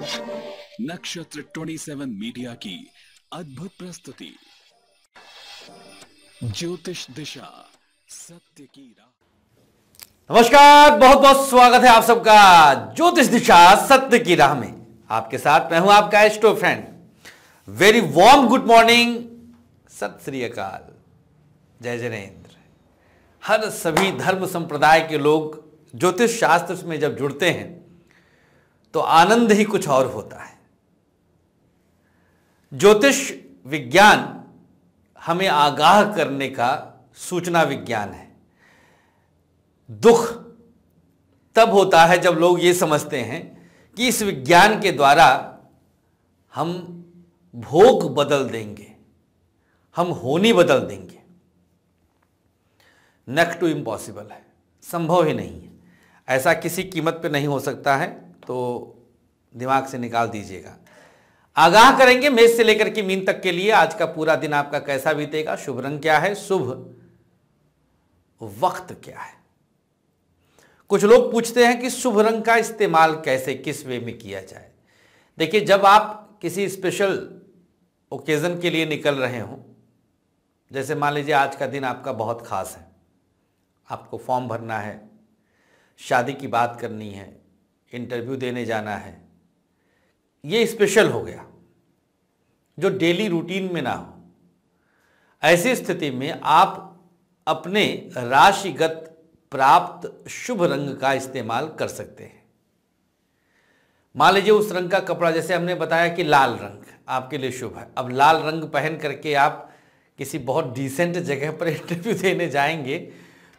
नक्षत्र 27 मीडिया की अद्भुत प्रस्तुति ज्योतिष दिशा सत्य की राह नमस्कार बहुत बहुत स्वागत है आप सबका ज्योतिष दिशा सत्य की राह में आपके साथ मैं हूं आपका astro friend very warm good morning Sat Sri अकाल जय जनेन्द्र हर सभी धर्म संप्रदाय के लोग ज्योतिष शास्त्र में जब जुड़ते हैं तो आनंद ही कुछ और होता है ज्योतिष विज्ञान हमें आगाह करने का सूचना विज्ञान है दुख तब होता है जब लोग ये समझते हैं कि इस विज्ञान के द्वारा हम भोग बदल देंगे हम होनी बदल देंगे नेक्स्ट टू इम्पॉसिबल है संभव ही नहीं है ऐसा किसी कीमत पे नहीं हो सकता है तो दिमाग से निकाल दीजिएगा आगाह करेंगे मेष से लेकर के मीन तक के लिए आज का पूरा दिन आपका कैसा बीतेगा शुभ रंग क्या है शुभ वक्त क्या है कुछ लोग पूछते हैं कि शुभ रंग का इस्तेमाल कैसे किस वे में किया जाए देखिए जब आप किसी स्पेशल ओकेज़न के लिए निकल रहे हो जैसे मान लीजिए आज का दिन आपका बहुत खास है आपको फॉर्म भरना है शादी की बात करनी है इंटरव्यू देने जाना है ये स्पेशल हो गया जो डेली रूटीन में ना हो ऐसी स्थिति में आप अपने राशिगत प्राप्त शुभ रंग का इस्तेमाल कर सकते हैं मान लीजिए उस रंग का कपड़ा जैसे हमने बताया कि लाल रंग आपके लिए शुभ है अब लाल रंग पहन करके आप किसी बहुत डिसेंट जगह पर इंटरव्यू देने जाएंगे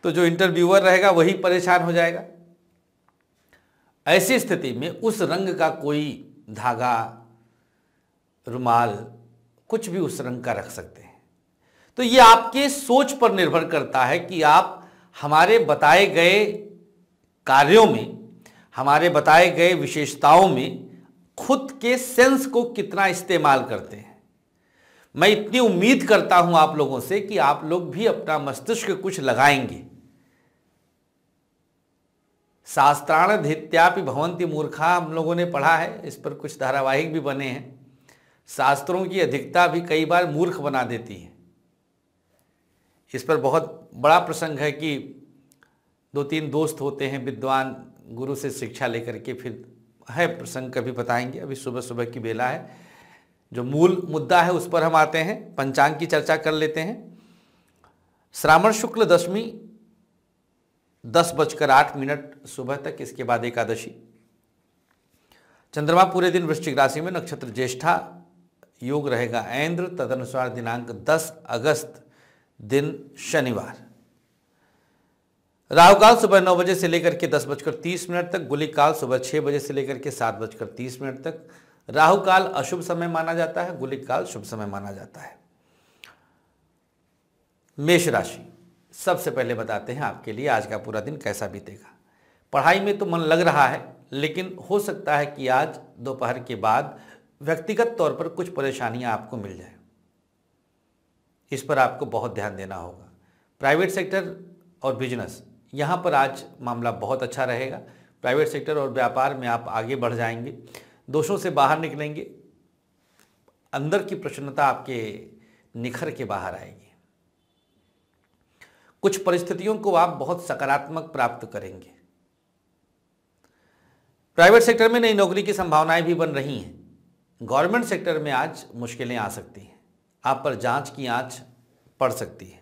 तो जो इंटरव्यूअर रहेगा वही परेशान हो जाएगा ऐसी स्थिति में उस रंग का कोई धागा रुमाल कुछ भी उस रंग का रख सकते हैं तो ये आपके सोच पर निर्भर करता है कि आप हमारे बताए गए कार्यों में हमारे बताए गए विशेषताओं में खुद के सेंस को कितना इस्तेमाल करते हैं मैं इतनी उम्मीद करता हूं आप लोगों से कि आप लोग भी अपना मस्तिष्क कुछ लगाएंगे शास्त्राण धित्यापि भवंती मूर्खा हम लोगों ने पढ़ा है इस पर कुछ धारावाहिक भी बने हैं शास्त्रों की अधिकता भी कई बार मूर्ख बना देती है इस पर बहुत बड़ा प्रसंग है कि दो तीन दोस्त होते हैं विद्वान गुरु से शिक्षा लेकर के फिर है प्रसंग कभी बताएंगे अभी सुबह सुबह की बेला है जो मूल मुद्दा है उस पर हम आते हैं पंचांग की चर्चा कर लेते हैं श्रावण शुक्ल दशमी दस बजकर आठ मिनट सुबह तक इसके बाद एकादशी चंद्रमा पूरे दिन वृश्चिक राशि में नक्षत्र ज्येष्ठा योग रहेगा ऐन्द्र तदनुसार दिनांक 10 अगस्त दिन शनिवार राहु काल सुबह नौ बजे से लेकर के दस बजकर तीस मिनट तक गुली काल सुबह छह बजे से लेकर के सात बजकर तीस मिनट तक राहु काल अशुभ समय माना जाता है गुली काल शुभ समय माना जाता है मेष राशि सबसे पहले बताते हैं आपके लिए आज का पूरा दिन कैसा बीतेगा पढ़ाई में तो मन लग रहा है लेकिन हो सकता है कि आज दोपहर के बाद व्यक्तिगत तौर पर कुछ परेशानियां आपको मिल जाए इस पर आपको बहुत ध्यान देना होगा प्राइवेट सेक्टर और बिजनेस यहाँ पर आज मामला बहुत अच्छा रहेगा प्राइवेट सेक्टर और व्यापार में आप आगे बढ़ जाएंगे दोषों से बाहर निकलेंगे अंदर की प्रसन्नता आपके निखर के बाहर आएगी कुछ परिस्थितियों को आप बहुत सकारात्मक प्राप्त करेंगे प्राइवेट सेक्टर में नई नौकरी की संभावनाएं भी बन रही हैं गवर्नमेंट सेक्टर में आज मुश्किलें आ सकती हैं आप पर जांच की आंच पड़ सकती है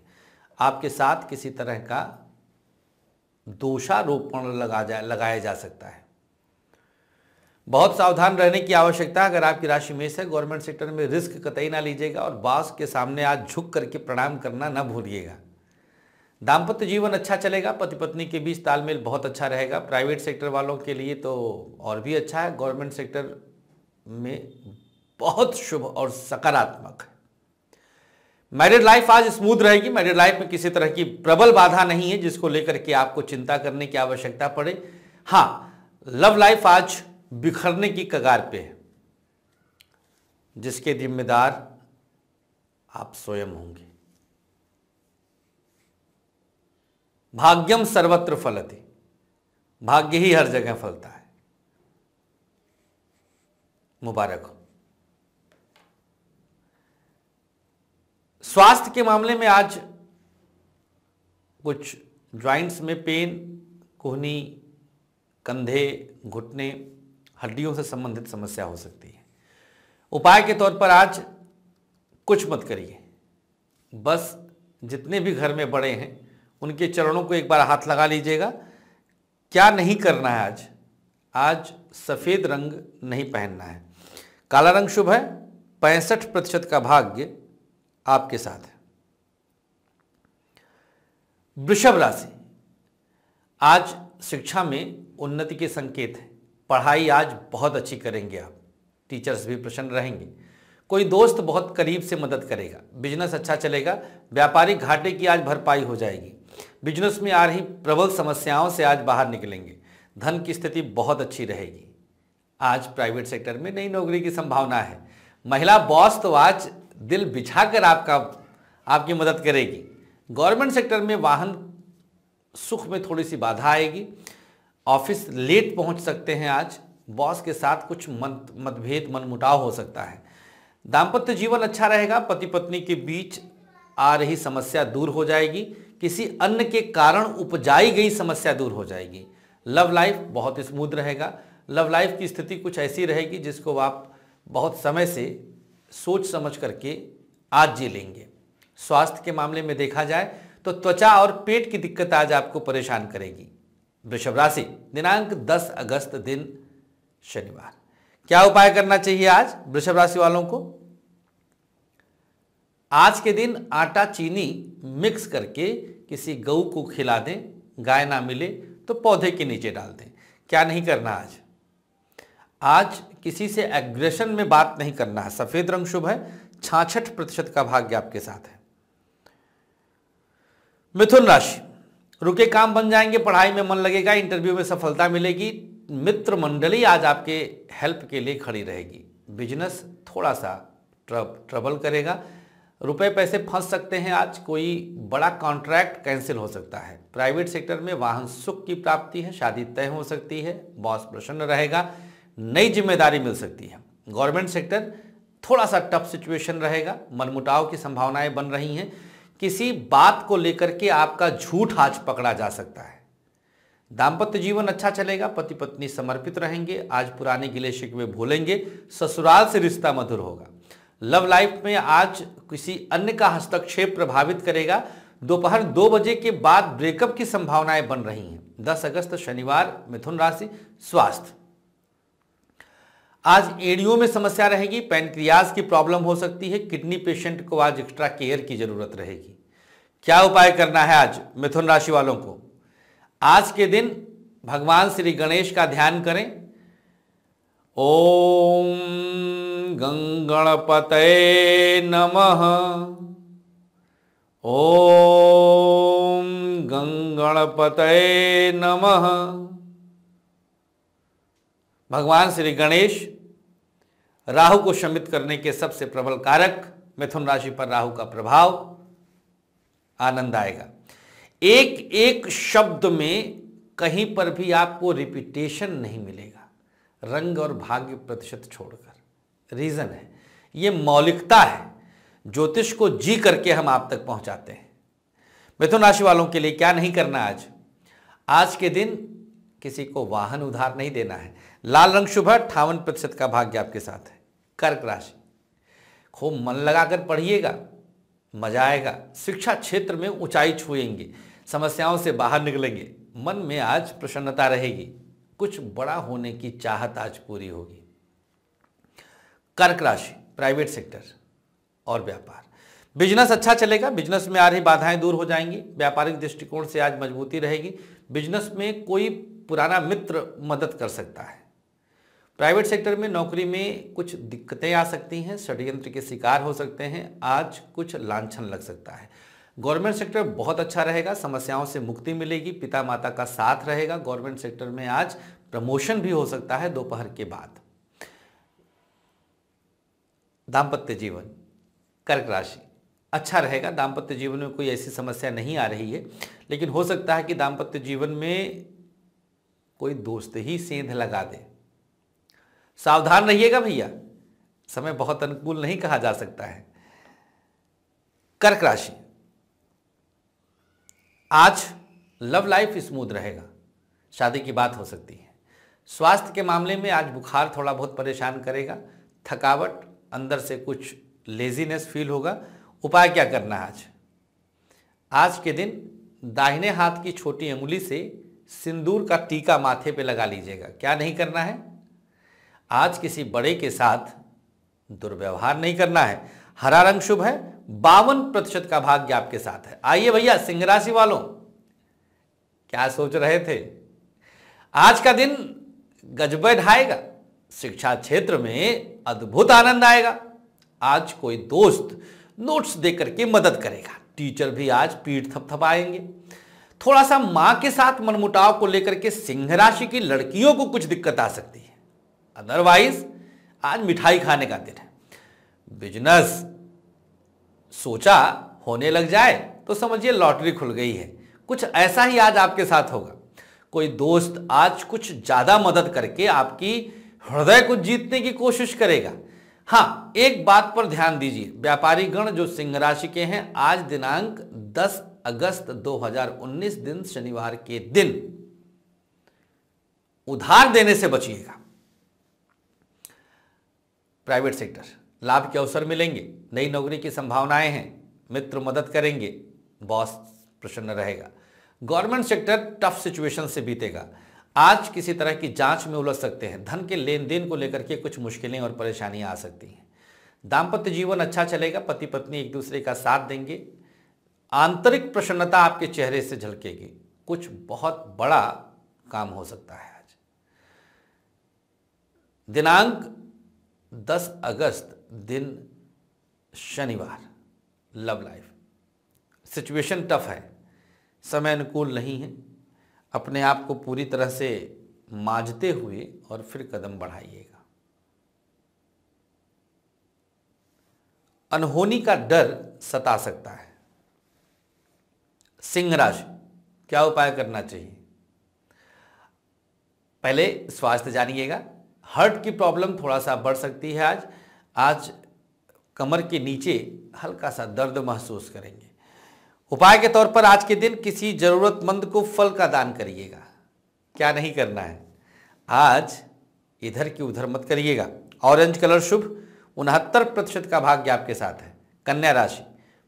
आपके साथ किसी तरह का दोषारोपण लगा जा लगाया जा सकता है बहुत सावधान रहने की आवश्यकता है अगर आपकी राशि मेष है गवर्नमेंट सेक्टर में रिस्क कतई ना लीजिएगा और बॉस के सामने आज झुक करके प्रणाम करना ना भूलिएगा दाम्पत्य जीवन अच्छा चलेगा पति पत्नी के बीच तालमेल बहुत अच्छा रहेगा प्राइवेट सेक्टर वालों के लिए तो और भी अच्छा है गवर्नमेंट सेक्टर में बहुत शुभ और सकारात्मक है मैरिड लाइफ आज स्मूथ रहेगी मैरिड लाइफ में किसी तरह की प्रबल बाधा नहीं है जिसको लेकर के आपको चिंता करने की आवश्यकता पड़े हाँ लव लाइफ आज बिखरने की कगार पे है जिसके जिम्मेदार आप स्वयं होंगे भाग्यम सर्वत्र फलती भाग्य ही हर जगह फलता है मुबारक हो स्वास्थ्य के मामले में आज कुछ ज्वाइंट्स में पेन कोहनी कंधे घुटने हड्डियों से संबंधित समस्या हो सकती है उपाय के तौर पर आज कुछ मत करिए बस जितने भी घर में बड़े हैं उनके चरणों को एक बार हाथ लगा लीजिएगा क्या नहीं करना है आज आज सफ़ेद रंग नहीं पहनना है काला रंग शुभ है पैंसठ प्रतिशत का भाग्य आपके साथ है वृषभ राशि आज शिक्षा में उन्नति के संकेत है पढ़ाई आज बहुत अच्छी करेंगे आप टीचर्स भी प्रसन्न रहेंगे कोई दोस्त बहुत करीब से मदद करेगा बिजनेस अच्छा चलेगा व्यापारिक घाटे की आज भरपाई हो जाएगी बिजनेस में आ रही प्रबल समस्याओं से आज बाहर निकलेंगे धन की स्थिति बहुत अच्छी रहेगी आज प्राइवेट सेक्टर में नई नौकरी की संभावना है महिला बॉस तो आज दिल बिछा कर आपका आपकी मदद करेगी गवर्नमेंट सेक्टर में वाहन सुख में थोड़ी सी बाधा आएगी ऑफिस लेट पहुंच सकते हैं आज बॉस के साथ कुछ मन मतभेद मनमुटाव हो सकता है दाम्पत्य जीवन अच्छा रहेगा पति पत्नी के बीच आ रही समस्या दूर हो जाएगी किसी अन्य के कारण उपजाई गई समस्या दूर हो जाएगी लव लाइफ बहुत स्मूथ रहेगा लव लाइफ की स्थिति कुछ ऐसी रहेगी जिसको आप बहुत समय से सोच समझ करके आज जी लेंगे स्वास्थ्य के मामले में देखा जाए तो त्वचा और पेट की दिक्कत आज आपको परेशान करेगी वृषभ राशि दिनांक 10 अगस्त दिन शनिवार क्या उपाय करना चाहिए आज वृषभ राशि वालों को आज के दिन आटा चीनी मिक्स करके किसी गऊ को खिला दें गाय ना मिले तो पौधे के नीचे डाल दें क्या नहीं करना आज आज किसी से एग्रेशन में बात नहीं करना है सफ़ेद रंग शुभ है छाछठ प्रतिशत का भाग्य आपके साथ है मिथुन राशि रुके काम बन जाएंगे पढ़ाई में मन लगेगा इंटरव्यू में सफलता मिलेगी मित्र मंडली आज आपके हेल्प के लिए खड़ी रहेगी बिजनेस थोड़ा सा ट्रब, ट्रबल करेगा रुपए पैसे फंस सकते हैं आज कोई बड़ा कॉन्ट्रैक्ट कैंसिल हो सकता है प्राइवेट सेक्टर में वाहन सुख की प्राप्ति है शादी तय हो सकती है बॉस प्रसन्न रहेगा नई जिम्मेदारी मिल सकती है गवर्नमेंट सेक्टर थोड़ा सा टफ सिचुएशन रहेगा मनमुटाव की संभावनाएं बन रही हैं किसी बात को लेकर के आपका झूठ आज पकड़ा जा सकता है दाम्पत्य जीवन अच्छा चलेगा पति पत्नी समर्पित रहेंगे आज पुराने गिले शिकवे भूलेंगे ससुराल से रिश्ता मधुर होगा लव लाइफ में आज किसी अन्य का हस्तक्षेप प्रभावित करेगा दोपहर दो बजे के बाद ब्रेकअप की संभावनाएं बन रही हैं 10 अगस्त शनिवार मिथुन राशि स्वास्थ्य आज एड़ियों में समस्या रहेगी पैनक्रियाज की प्रॉब्लम हो सकती है किडनी पेशेंट को आज एक्स्ट्रा केयर की जरूरत रहेगी क्या उपाय करना है आज मिथुन राशि वालों को आज के दिन भगवान श्री गणेश का ध्यान करें ओम गंगणपत नम ओ गंगणपत नम भगवान श्री गणेश राहु को शमित करने के सबसे प्रबल कारक मिथुन राशि पर राहु का प्रभाव आनंद आएगा एक एक शब्द में कहीं पर भी आपको रिपीटेशन नहीं मिलेगा रंग और भाग्य प्रतिशत छोड़कर रीज़न है ये मौलिकता है ज्योतिष को जी करके हम आप तक पहुंचाते हैं मिथुन राशि वालों के लिए क्या नहीं करना आज आज के दिन किसी को वाहन उधार नहीं देना है लाल रंग शुभ है अट्ठावन प्रतिशत का भाग्य आपके साथ है कर्क राशि खूब मन लगाकर पढ़िएगा मजा आएगा शिक्षा क्षेत्र में ऊंचाई छुएंगे समस्याओं से बाहर निकलेंगे मन में आज प्रसन्नता रहेगी कुछ बड़ा होने की चाहत आज पूरी होगी कर्क राशि प्राइवेट सेक्टर और व्यापार बिजनेस अच्छा चलेगा बिजनेस में आ रही बाधाएं दूर हो जाएंगी व्यापारिक दृष्टिकोण से आज मजबूती रहेगी बिजनेस में कोई पुराना मित्र मदद कर सकता है प्राइवेट सेक्टर में नौकरी में कुछ दिक्कतें आ सकती हैं षडयंत्र के शिकार हो सकते हैं आज कुछ लाछन लग सकता है गवर्नमेंट सेक्टर बहुत अच्छा रहेगा समस्याओं से मुक्ति मिलेगी पिता माता का साथ रहेगा गवर्नमेंट सेक्टर में आज प्रमोशन भी हो सकता है दोपहर के बाद दाम्पत्य जीवन कर्क राशि अच्छा रहेगा दाम्पत्य जीवन में कोई ऐसी समस्या नहीं आ रही है लेकिन हो सकता है कि दाम्पत्य जीवन में कोई दोस्त ही सेंध लगा दे सावधान रहिएगा भैया समय बहुत अनुकूल नहीं कहा जा सकता है कर्क राशि आज लव लाइफ स्मूथ रहेगा शादी की बात हो सकती है स्वास्थ्य के मामले में आज बुखार थोड़ा बहुत परेशान करेगा थकावट अंदर से कुछ लेजीनेस फील होगा उपाय क्या करना है आज आज के दिन दाहिने हाथ की छोटी उंगली से सिंदूर का टीका माथे पे लगा लीजिएगा क्या नहीं करना है आज किसी बड़े के साथ दुर्व्यवहार नहीं करना है हरा रंग शुभ है बावन प्रतिशत का भाग्य आपके साथ है आइए भैया सिंह राशि वालों क्या सोच रहे थे आज का दिन गजबे ढाएगा शिक्षा क्षेत्र में अद्भुत आनंद आएगा आज कोई दोस्त नोट्स देकर के मदद करेगा टीचर भी आज पीठ थपथपाएंगे थोड़ा सा माँ के साथ मनमुटाव को लेकर के सिंह राशि की लड़कियों को कुछ दिक्कत आ सकती है अदरवाइज आज मिठाई खाने का दिन है बिजनेस सोचा होने लग जाए तो समझिए लॉटरी खुल गई है कुछ ऐसा ही आज आपके साथ होगा कोई दोस्त आज कुछ ज़्यादा मदद करके आपकी हृदय को जीतने की कोशिश करेगा हाँ एक बात पर ध्यान दीजिए व्यापारी गण जो सिंह राशि के हैं आज दिनांक 10 अगस्त 2019 दिन शनिवार के दिन उधार देने से बचिएगा प्राइवेट सेक्टर लाभ के अवसर मिलेंगे नई नौकरी की संभावनाएं हैं मित्र मदद करेंगे बॉस प्रसन्न रहेगा गवर्नमेंट सेक्टर टफ सिचुएशन से बीतेगा आज किसी तरह की जांच में उलझ सकते हैं धन के लेन देन को लेकर के कुछ मुश्किलें और परेशानियां आ सकती हैं दाम्पत्य जीवन अच्छा चलेगा पति पत्नी एक दूसरे का साथ देंगे आंतरिक प्रसन्नता आपके चेहरे से झलकेगी कुछ बहुत बड़ा काम हो सकता है आज दिनांक 10 अगस्त दिन शनिवार लव लाइफ सिचुएशन टफ है समय अनुकूल नहीं है अपने आप को पूरी तरह से माजते हुए और फिर कदम बढ़ाइएगा अनहोनी का डर सता सकता है सिंह राशि क्या उपाय करना चाहिए पहले स्वास्थ्य जानिएगा हार्ट की प्रॉब्लम थोड़ा सा बढ़ सकती है आज आज कमर के नीचे हल्का सा दर्द महसूस करेंगे उपाय के तौर पर आज के दिन किसी जरूरतमंद को फल का दान करिएगा क्या नहीं करना है आज इधर की उधर मत करिएगा ऑरेंज कलर शुभ उनहत्तर प्रतिशत का भाग्य आपके साथ है कन्या राशि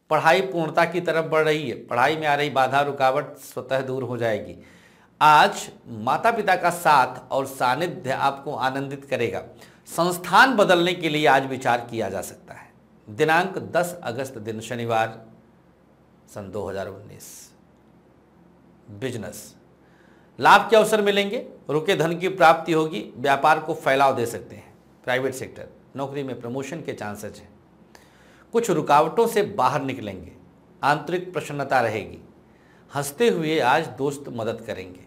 पढ़ाई पूर्णता की तरफ बढ़ रही है पढ़ाई में आ रही बाधा रुकावट स्वतः दूर हो जाएगी आज माता पिता का साथ और सानिध्य आपको आनंदित करेगा संस्थान बदलने के लिए आज विचार किया जा सकता है दिनांक 10 अगस्त दिन शनिवार सन 2019 बिजनेस लाभ के अवसर मिलेंगे रुके धन की प्राप्ति होगी व्यापार को फैलाव दे सकते हैं प्राइवेट सेक्टर नौकरी में प्रमोशन के चांसेस हैं कुछ रुकावटों से बाहर निकलेंगे आंतरिक प्रसन्नता रहेगी हंसते हुए आज दोस्त मदद करेंगे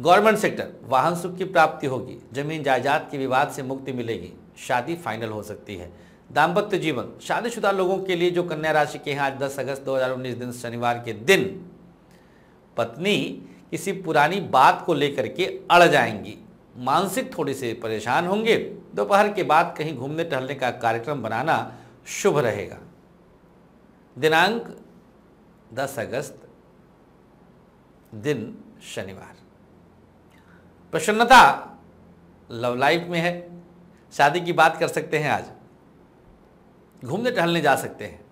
गवर्नमेंट सेक्टर वाहन सुख की प्राप्ति होगी जमीन जायदाद के विवाद से मुक्ति मिलेगी शादी फाइनल हो सकती है दाम्पत्य जीवन शादीशुदा लोगों के लिए जो कन्या राशि के हैं आज 10 अगस्त 2019 दिन शनिवार के दिन पत्नी किसी पुरानी बात को लेकर के अड़ जाएंगी मानसिक थोड़ी से परेशान होंगे दोपहर के बाद कहीं घूमने टहलने का कार्यक्रम बनाना शुभ रहेगा दिनांक 10 अगस्त दिन शनिवार प्रसन्नता लव लाइफ में है शादी की बात कर सकते हैं आज घूमने टहलने जा सकते हैं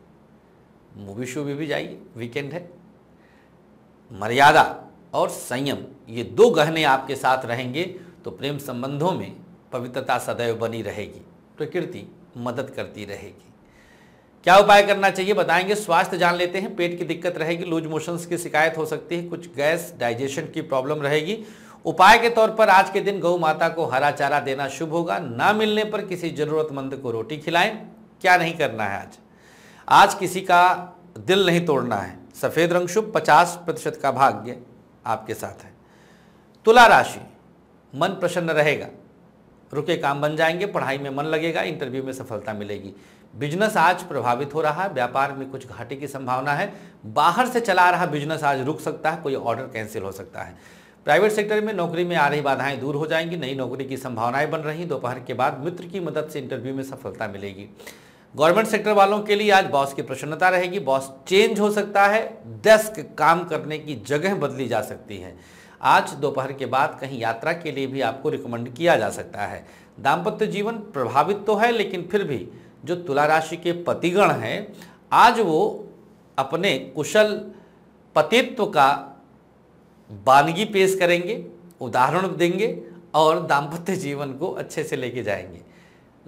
मूवी शो भी जाइए वीकेंड है मर्यादा और संयम ये दो गहने आपके साथ रहेंगे तो प्रेम संबंधों में पवित्रता सदैव बनी रहेगी प्रकृति मदद करती रहेगी क्या उपाय करना चाहिए बताएंगे स्वास्थ्य जान लेते हैं पेट की दिक्कत रहेगी लूज मोशंस की शिकायत हो सकती है कुछ गैस डाइजेशन की प्रॉब्लम रहेगी उपाय के तौर पर आज के दिन गौ माता को हरा चारा देना शुभ होगा ना मिलने पर किसी जरूरतमंद को रोटी खिलाएं क्या नहीं करना है आज आज किसी का दिल नहीं तोड़ना है सफ़ेद रंग शुभ पचास प्रतिशत का भाग्य आपके साथ है तुला राशि मन प्रसन्न रहेगा रुके काम बन जाएंगे पढ़ाई में मन लगेगा इंटरव्यू में सफलता मिलेगी बिजनेस आज प्रभावित हो रहा है व्यापार में कुछ घाटे की संभावना है बाहर से चला रहा बिजनेस आज रुक सकता है कोई ऑर्डर कैंसिल हो सकता है प्राइवेट सेक्टर में नौकरी में आ रही बाधाएं दूर हो जाएंगी नई नौकरी की संभावनाएं बन रही दोपहर के बाद मित्र की मदद से इंटरव्यू में सफलता मिलेगी गवर्नमेंट सेक्टर वालों के लिए आज बॉस की प्रसन्नता रहेगी बॉस चेंज हो सकता है डेस्क काम करने की जगह बदली जा सकती है आज दोपहर के बाद कहीं यात्रा के लिए भी आपको रिकमेंड किया जा सकता है दाम्पत्य जीवन प्रभावित तो है लेकिन फिर भी जो तुला राशि के पतिगण हैं आज वो अपने कुशल पतित्व का बानगी पेश करेंगे उदाहरण देंगे और दाम्पत्य जीवन को अच्छे से लेके जाएंगे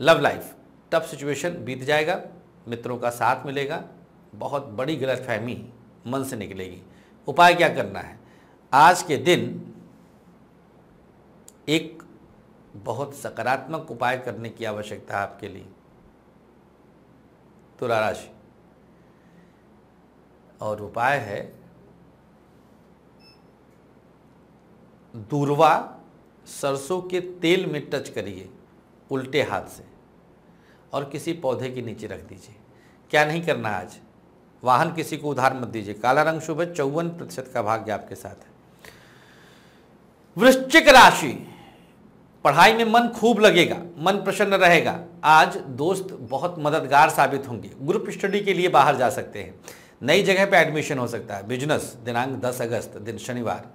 लव लाइफ टफ सिचुएशन बीत जाएगा मित्रों का साथ मिलेगा बहुत बड़ी गलतफहमी मन से निकलेगी उपाय क्या करना है आज के दिन एक बहुत सकारात्मक उपाय करने की आवश्यकता है आपके लिए तुला राशि और उपाय है दूरवा सरसों के तेल में टच करिए उल्टे हाथ से और किसी पौधे के नीचे रख दीजिए क्या नहीं करना आज वाहन किसी को उधार मत दीजिए काला रंग शुभ है चौवन प्रतिशत का भाग्य आपके साथ है वृश्चिक राशि पढ़ाई में मन खूब लगेगा मन प्रसन्न रहेगा आज दोस्त बहुत मददगार साबित होंगे ग्रुप स्टडी के लिए बाहर जा सकते हैं नई जगह पर एडमिशन हो सकता है बिजनेस दिनांक 10 अगस्त दिन शनिवार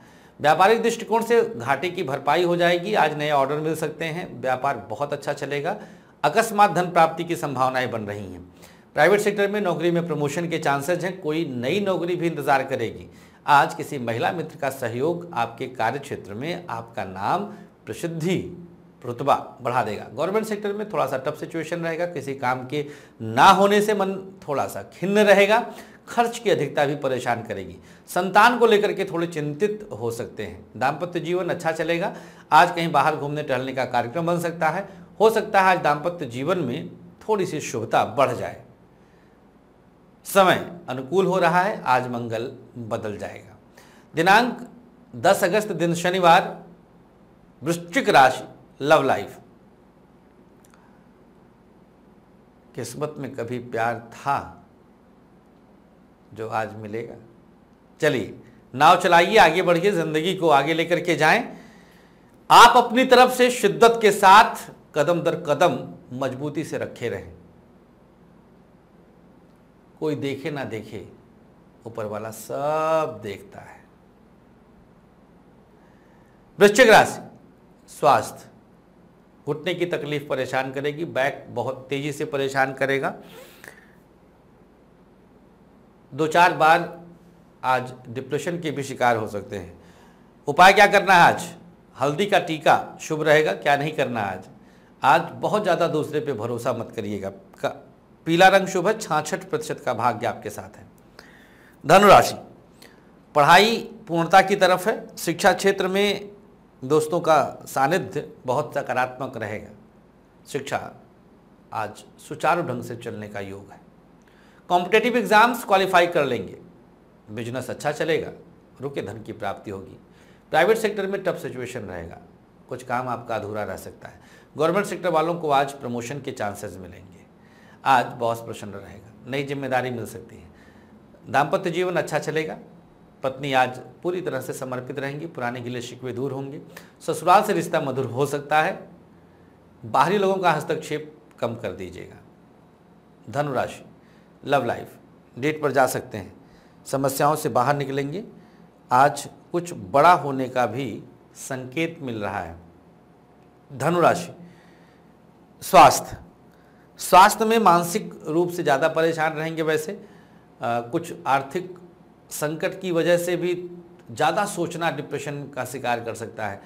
व्यापारिक दृष्टिकोण से घाटे की भरपाई हो जाएगी आज नए ऑर्डर मिल सकते हैं व्यापार बहुत अच्छा चलेगा अकस्मात धन प्राप्ति की संभावनाएं बन रही हैं प्राइवेट सेक्टर में नौकरी में प्रमोशन के चांसेज हैं कोई नई नौकरी भी इंतजार करेगी आज किसी महिला मित्र का सहयोग आपके कार्य क्षेत्र में आपका नाम प्रसिद्धि रुतबा बढ़ा देगा गवर्नमेंट सेक्टर में थोड़ा सा टफ सिचुएशन रहेगा किसी काम के ना होने से मन थोड़ा सा खिन्न रहेगा खर्च की अधिकता भी परेशान करेगी संतान को लेकर के थोड़े चिंतित हो सकते हैं दाम्पत्य जीवन अच्छा चलेगा आज कहीं बाहर घूमने टहलने का कार्यक्रम बन सकता है हो सकता है आज दाम्पत्य जीवन में थोड़ी सी शुभता बढ़ जाए समय अनुकूल हो रहा है आज मंगल बदल जाएगा दिनांक 10 अगस्त दिन शनिवार वृश्चिक राशि लव लाइफ किस्मत में कभी प्यार था जो आज मिलेगा चलिए नाव चलाइए आगे बढ़िए जिंदगी को आगे लेकर के जाएं आप अपनी तरफ से शिद्दत के साथ कदम दर कदम मजबूती से रखे रहें कोई देखे ना देखे ऊपर वाला सब देखता है वृश्चिक राशि स्वास्थ्य घुटने की तकलीफ परेशान करेगी बैक बहुत तेजी से परेशान करेगा दो चार बार आज डिप्रेशन के भी शिकार हो सकते हैं उपाय क्या करना है आज हल्दी का टीका शुभ रहेगा क्या नहीं करना आज आज बहुत ज़्यादा दूसरे पे भरोसा मत करिएगा पीला रंग शुभ है छाछठ प्रतिशत का भाग्य आपके साथ है धनुराशि पढ़ाई पूर्णता की तरफ है शिक्षा क्षेत्र में दोस्तों का सानिध्य बहुत सकारात्मक रहेगा शिक्षा आज सुचारू ढंग से चलने का योग है कॉम्पिटेटिव एग्जाम्स क्वालिफाई कर लेंगे बिजनेस अच्छा चलेगा रुके धन की प्राप्ति होगी प्राइवेट सेक्टर में टफ सिचुएशन रहेगा कुछ काम आपका अधूरा रह सकता है गवर्नमेंट सेक्टर वालों को आज प्रमोशन के चांसेस मिलेंगे आज बॉस प्रसन्न रहेगा नई जिम्मेदारी मिल सकती है दाम्पत्य जीवन अच्छा चलेगा पत्नी आज पूरी तरह से समर्पित रहेंगी पुराने गिले शिकवे दूर होंगे ससुराल से रिश्ता मधुर हो सकता है बाहरी लोगों का हस्तक्षेप कम कर दीजिएगा धनुराशि लव लाइफ डेट पर जा सकते हैं समस्याओं से बाहर निकलेंगे आज कुछ बड़ा होने का भी संकेत मिल रहा है धनुराशि स्वास्थ्य स्वास्थ्य में मानसिक रूप से ज़्यादा परेशान रहेंगे वैसे आ, कुछ आर्थिक संकट की वजह से भी ज़्यादा सोचना डिप्रेशन का शिकार कर सकता है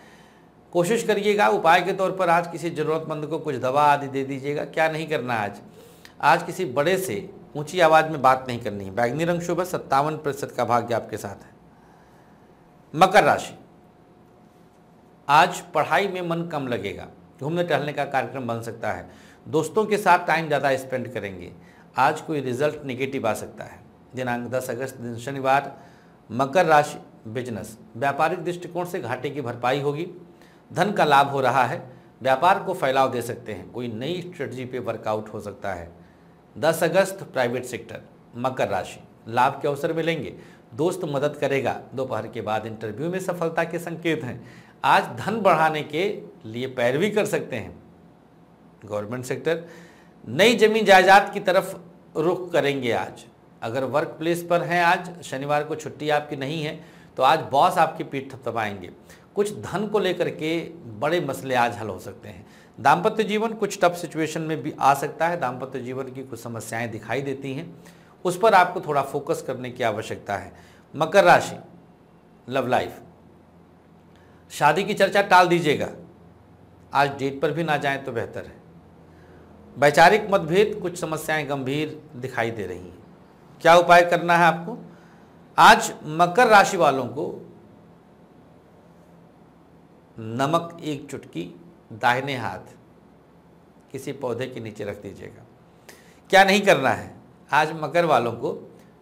कोशिश करिएगा उपाय के तौर पर आज किसी ज़रूरतमंद को कुछ दवा आदि दे दीजिएगा क्या नहीं करना आज आज किसी बड़े से ऊंची आवाज़ में बात नहीं करनी है बैगनी रंग शुभ है सत्तावन प्रतिशत का भाग्य आपके साथ है मकर राशि आज पढ़ाई में मन कम लगेगा घूमने टहलने का कार्यक्रम बन सकता है दोस्तों के साथ टाइम ज़्यादा स्पेंड करेंगे आज कोई रिजल्ट निगेटिव आ सकता है दिनांक 10 अगस्त दिन शनिवार मकर राशि बिजनेस व्यापारिक दृष्टिकोण से घाटे की भरपाई होगी धन का लाभ हो रहा है व्यापार को फैलाव दे सकते हैं कोई नई स्ट्रेटजी पे वर्कआउट हो सकता है 10 अगस्त प्राइवेट सेक्टर मकर राशि लाभ के अवसर मिलेंगे दोस्त मदद करेगा दोपहर के बाद इंटरव्यू में सफलता के संकेत हैं आज धन बढ़ाने के लिए पैरवी कर सकते हैं गवर्नमेंट सेक्टर नई जमीन जायदाद की तरफ रुख करेंगे आज अगर वर्क प्लेस पर हैं आज शनिवार को छुट्टी आपकी नहीं है तो आज बॉस आपकी पीठ थपथपाएंगे कुछ धन को लेकर के बड़े मसले आज हल हो सकते हैं दाम्पत्य जीवन कुछ टफ सिचुएशन में भी आ सकता है दाम्पत्य जीवन की कुछ समस्याएं दिखाई देती हैं उस पर आपको थोड़ा फोकस करने की आवश्यकता है मकर राशि लव लाइफ शादी की चर्चा टाल दीजिएगा आज डेट पर भी ना जाएं तो बेहतर है वैचारिक मतभेद कुछ समस्याएं गंभीर दिखाई दे रही हैं क्या उपाय करना है आपको आज मकर राशि वालों को नमक एक चुटकी दाहिने हाथ किसी पौधे के नीचे रख दीजिएगा क्या नहीं करना है आज मकर वालों को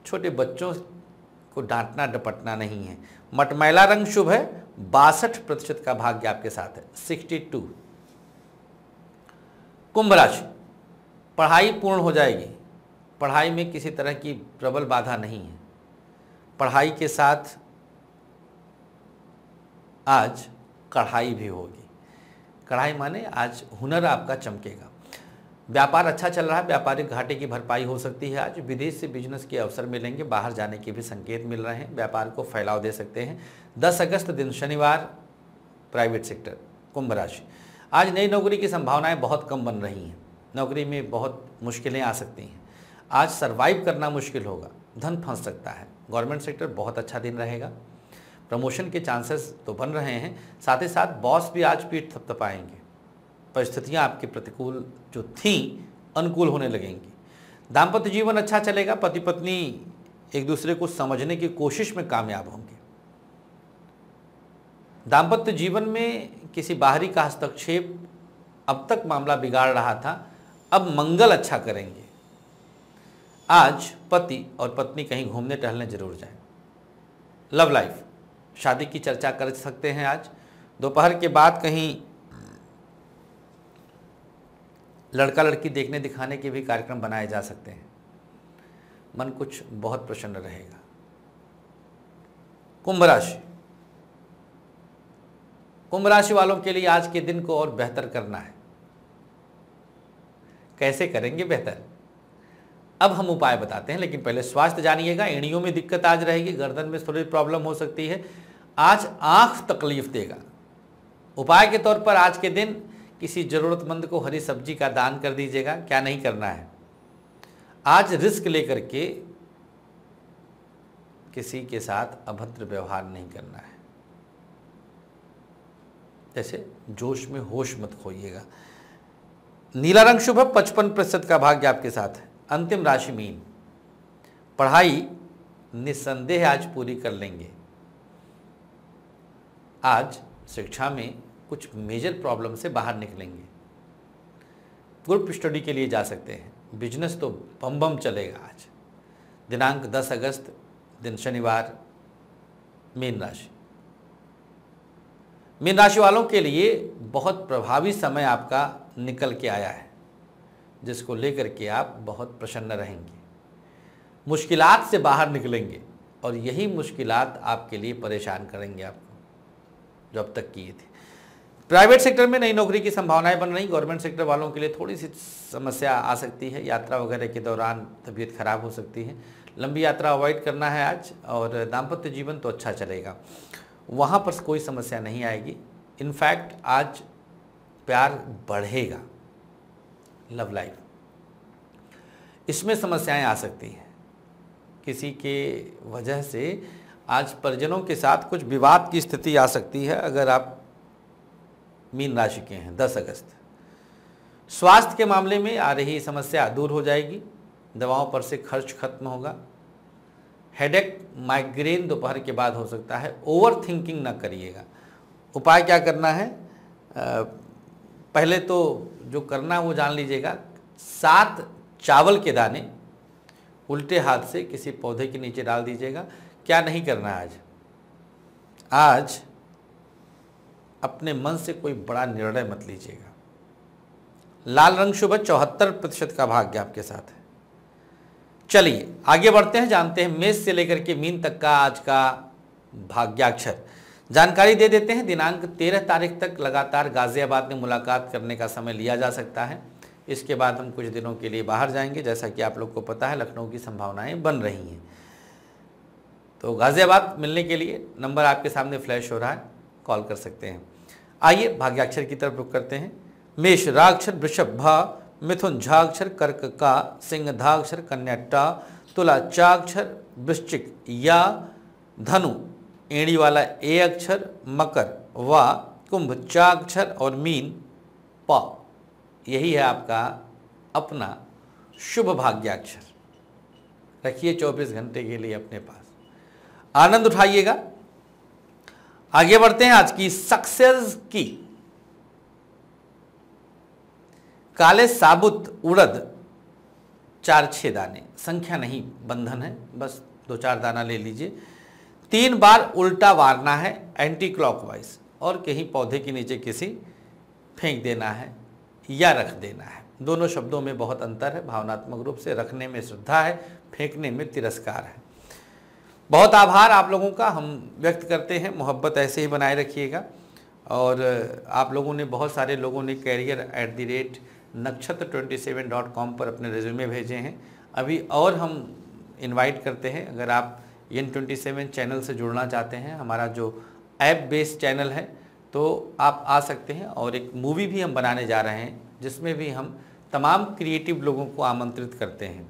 छोटे बच्चों को डांटना डपटना नहीं है मटमैला रंग शुभ है बासठ प्रतिशत का भाग्य आपके साथ है सिक्सटी टू कुंभ राशि पढ़ाई पूर्ण हो जाएगी पढ़ाई में किसी तरह की प्रबल बाधा नहीं है पढ़ाई के साथ आज कढ़ाई भी होगी कढ़ाई माने आज हुनर आपका चमकेगा व्यापार अच्छा चल रहा है व्यापारिक घाटे की भरपाई हो सकती है आज विदेश से बिजनेस के अवसर मिलेंगे बाहर जाने के भी संकेत मिल रहे हैं व्यापार को फैलाव दे सकते हैं 10 अगस्त दिन शनिवार प्राइवेट सेक्टर कुंभ राशि आज नई नौकरी की संभावनाएं बहुत कम बन रही हैं नौकरी में बहुत मुश्किलें आ सकती हैं आज सर्वाइव करना मुश्किल होगा धन फंस सकता है गवर्नमेंट सेक्टर बहुत अच्छा दिन रहेगा प्रमोशन के चांसेस तो बन रहे हैं साथ ही साथ बॉस भी आज पीठ थपथपाएंगे परिस्थितियाँ आपके प्रतिकूल जो थीं अनुकूल होने लगेंगी दाम्पत्य जीवन अच्छा चलेगा पति पत्नी एक दूसरे को समझने की कोशिश में कामयाब होंगे दाम्पत्य जीवन में किसी बाहरी का हस्तक्षेप अब तक मामला बिगाड़ रहा था अब मंगल अच्छा करेंगे आज पति और पत्नी कहीं घूमने टहलने जरूर जाएं लव लाइफ शादी की चर्चा कर सकते हैं आज दोपहर के बाद कहीं लड़का लड़की देखने दिखाने के भी कार्यक्रम बनाए जा सकते हैं मन कुछ बहुत प्रसन्न रहेगा कुंभ राशि कुंभ राशि वालों के लिए आज के दिन को और बेहतर करना है कैसे करेंगे बेहतर अब हम उपाय बताते हैं लेकिन पहले स्वास्थ्य जानिएगा इणियों में दिक्कत आज रहेगी गर्दन में थोड़ी प्रॉब्लम हो सकती है आज आंख तकलीफ देगा उपाय के तौर पर आज के दिन किसी ज़रूरतमंद को हरी सब्जी का दान कर दीजिएगा क्या नहीं करना है आज रिस्क लेकर के किसी के साथ अभद्र व्यवहार नहीं करना है जैसे जोश में होश मत खोइएगा नीला रंग शुभ पचपन प्रतिशत का भाग्य आपके साथ है अंतिम राशि मीन पढ़ाई निसंदेह आज पूरी कर लेंगे आज शिक्षा में कुछ मेजर प्रॉब्लम से बाहर निकलेंगे ग्रुप स्टडी के लिए जा सकते हैं बिजनेस तो बम बम चलेगा आज दिनांक 10 अगस्त दिन शनिवार मीन राशि मीन राशि वालों के लिए बहुत प्रभावी समय आपका निकल के आया है जिसको लेकर के आप बहुत प्रसन्न रहेंगे मुश्किलात से बाहर निकलेंगे और यही मुश्किलात आपके लिए परेशान करेंगे आपको जो अब तक किए थे प्राइवेट सेक्टर में नई नौकरी की संभावनाएं बन रही गवर्नमेंट सेक्टर वालों के लिए थोड़ी सी समस्या आ सकती है यात्रा वगैरह के दौरान तबीयत खराब हो सकती है लंबी यात्रा अवॉइड करना है आज और दाम्पत्य जीवन तो अच्छा चलेगा वहाँ पर कोई समस्या नहीं आएगी इनफैक्ट आज प्यार बढ़ेगा लव लाइफ इसमें समस्याएं आ सकती हैं किसी के वजह से आज परिजनों के साथ कुछ विवाद की स्थिति आ सकती है अगर आप मीन राशि के हैं 10 अगस्त स्वास्थ्य के मामले में आ रही समस्या दूर हो जाएगी दवाओं पर से खर्च खत्म होगा हेडेक माइग्रेन दोपहर के बाद हो सकता है ओवर थिंकिंग ना करिएगा उपाय क्या करना है पहले तो जो करना है वो जान लीजिएगा सात चावल के दाने उल्टे हाथ से किसी पौधे के नीचे डाल दीजिएगा क्या नहीं करना आज आज अपने मन से कोई बड़ा निर्णय मत लीजिएगा लाल रंग शुभ चौहत्तर प्रतिशत का भाग्य आपके साथ है चलिए आगे बढ़ते हैं जानते हैं मेष से लेकर के मीन तक का आज का भाग्याक्षर जानकारी दे देते हैं दिनांक तेरह तारीख तक लगातार गाजियाबाद में मुलाकात करने का समय लिया जा सकता है इसके बाद हम कुछ दिनों के लिए बाहर जाएंगे जैसा कि आप लोग को पता है लखनऊ की संभावनाएं बन रही हैं तो गाजियाबाद मिलने के लिए नंबर आपके सामने फ्लैश हो रहा है कॉल कर सकते हैं आइए भाग्याक्षर की तरफ रुख करते हैं मेष राक्षर वृषभ भ मिथुन झाक्षर कर्क का सिंह धाक्षर कन्या टा तुला चाक्षर वृश्चिक या धनु एणी वाला ए अक्षर मकर व कुंभ चाक्षर और मीन प यही है आपका अपना शुभ भाग्याक्षर रखिए 24 घंटे के लिए अपने पास आनंद उठाइएगा आगे बढ़ते हैं आज की सक्सेस की काले साबुत उड़द चार छः दाने संख्या नहीं बंधन है बस दो चार दाना ले लीजिए तीन बार उल्टा वारना है एंटी क्लॉकवाइज और कहीं पौधे के नीचे किसी फेंक देना है या रख देना है दोनों शब्दों में बहुत अंतर है भावनात्मक रूप से रखने में श्रद्धा है फेंकने में तिरस्कार है बहुत आभार आप लोगों का हम व्यक्त करते हैं मोहब्बत ऐसे ही बनाए रखिएगा और आप लोगों ने बहुत सारे लोगों ने career at the rate Nakshatra twenty seven dot com पर अपने रिज्यूमे भेजे हैं अभी और हम इनवाइट करते हैं अगर आप एन ट्वेंटी सेवन चैनल से जुड़ना चाहते हैं हमारा जो ऐप बेस्ड चैनल है तो आप आ सकते हैं और एक मूवी भी हम बनाने जा रहे हैं जिसमें भी हम तमाम क्रिएटिव लोगों को आमंत्रित करते हैं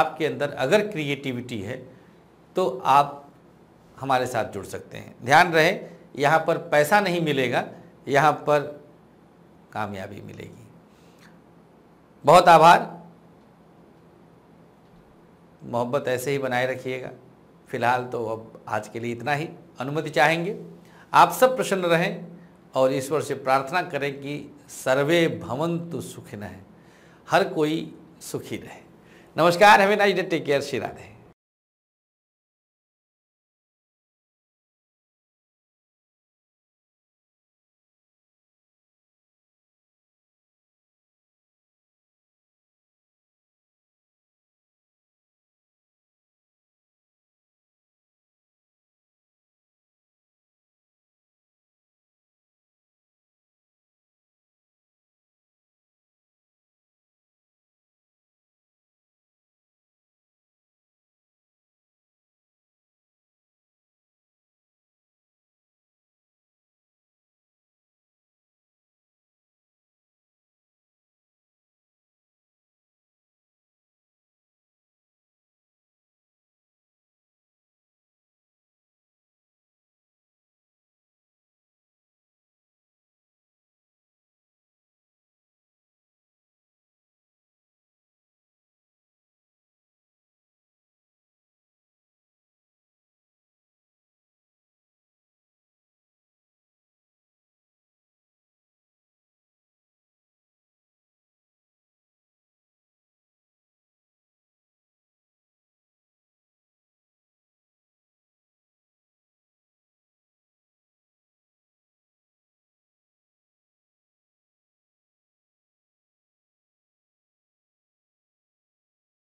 आपके अंदर अगर क्रिएटिविटी है तो आप हमारे साथ जुड़ सकते हैं ध्यान रहे यहाँ पर पैसा नहीं मिलेगा यहाँ पर कामयाबी मिलेगी बहुत आभार मोहब्बत ऐसे ही बनाए रखिएगा फिलहाल तो अब आज के लिए इतना ही अनुमति चाहेंगे आप सब प्रसन्न रहें और ईश्वर से प्रार्थना करें कि सर्वे भवंतु सुखी न हर कोई सुखी रहे नमस्कार हमें nice day take care Shri Radhe